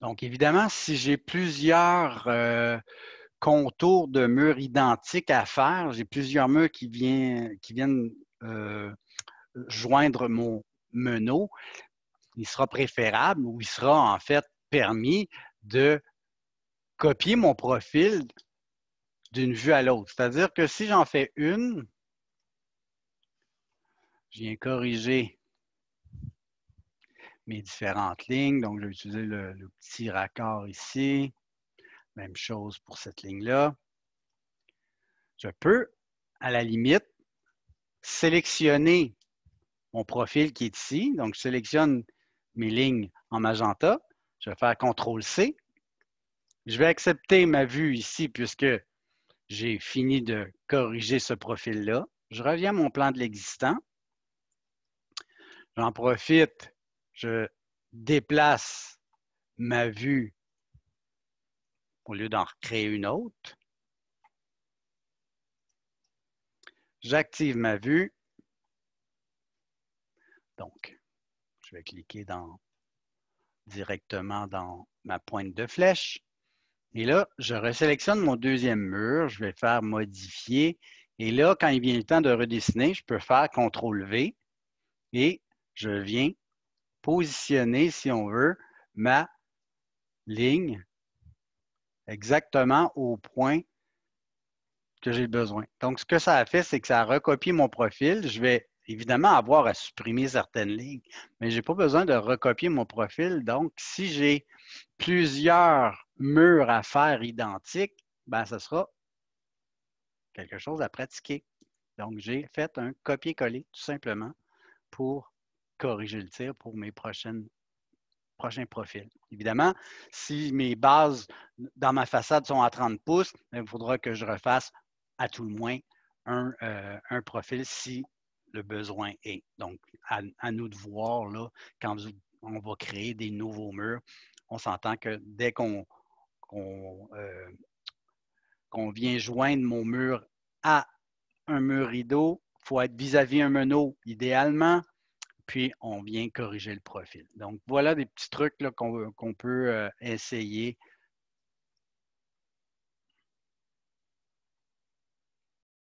Donc, évidemment, si j'ai plusieurs euh, contours de murs identiques à faire, j'ai plusieurs murs qui, viennent, qui viennent euh, joindre mon meneau, il sera préférable ou il sera en fait permis de copier mon profil d'une vue à l'autre. C'est-à-dire que si j'en fais une, je viens corriger mes différentes lignes. Donc, je vais utiliser le, petit raccord ici. Même chose pour cette ligne-là. Je peux, à la limite, sélectionner mon profil qui est ici. Donc, je sélectionne mes lignes en magenta. Je vais faire CTRL-C. Je vais accepter ma vue ici puisque j'ai fini de corriger ce profil-là. Je reviens à mon plan de l'existant. J'en profite je déplace ma vue au lieu d'en recréer une autre. J'active ma vue. Donc, je vais cliquer dans, directement dans ma pointe de flèche. Et là, je resélectionne mon deuxième mur. Je vais faire modifier. Et là, quand il vient le temps de redessiner, je peux faire CTRL-V et je viens positionner, si on veut, ma ligne exactement au point que j'ai besoin. Donc, ce que ça a fait, c'est que ça a recopié mon profil. Je vais évidemment avoir à supprimer certaines lignes, mais je n'ai pas besoin de recopier mon profil. Donc, si j'ai plusieurs murs à faire identiques, ben, ce sera quelque chose à pratiquer. Donc, j'ai fait un copier-coller tout simplement pour corriger le tir pour mes prochaines profils. profils. Évidemment, si mes bases dans ma façade sont à 30 pouces, il faudra que je refasse à tout le moins un, euh, profil si le besoin est. Donc, à, nous de voir, là, quand on va créer des nouveaux murs, on s'entend que dès qu'on euh, vient joindre mon mur à un mur rideau, il faut être vis-à-vis -vis un meneau idéalement puis on vient corriger le profil. Donc, voilà des petits trucs qu'on peut euh, essayer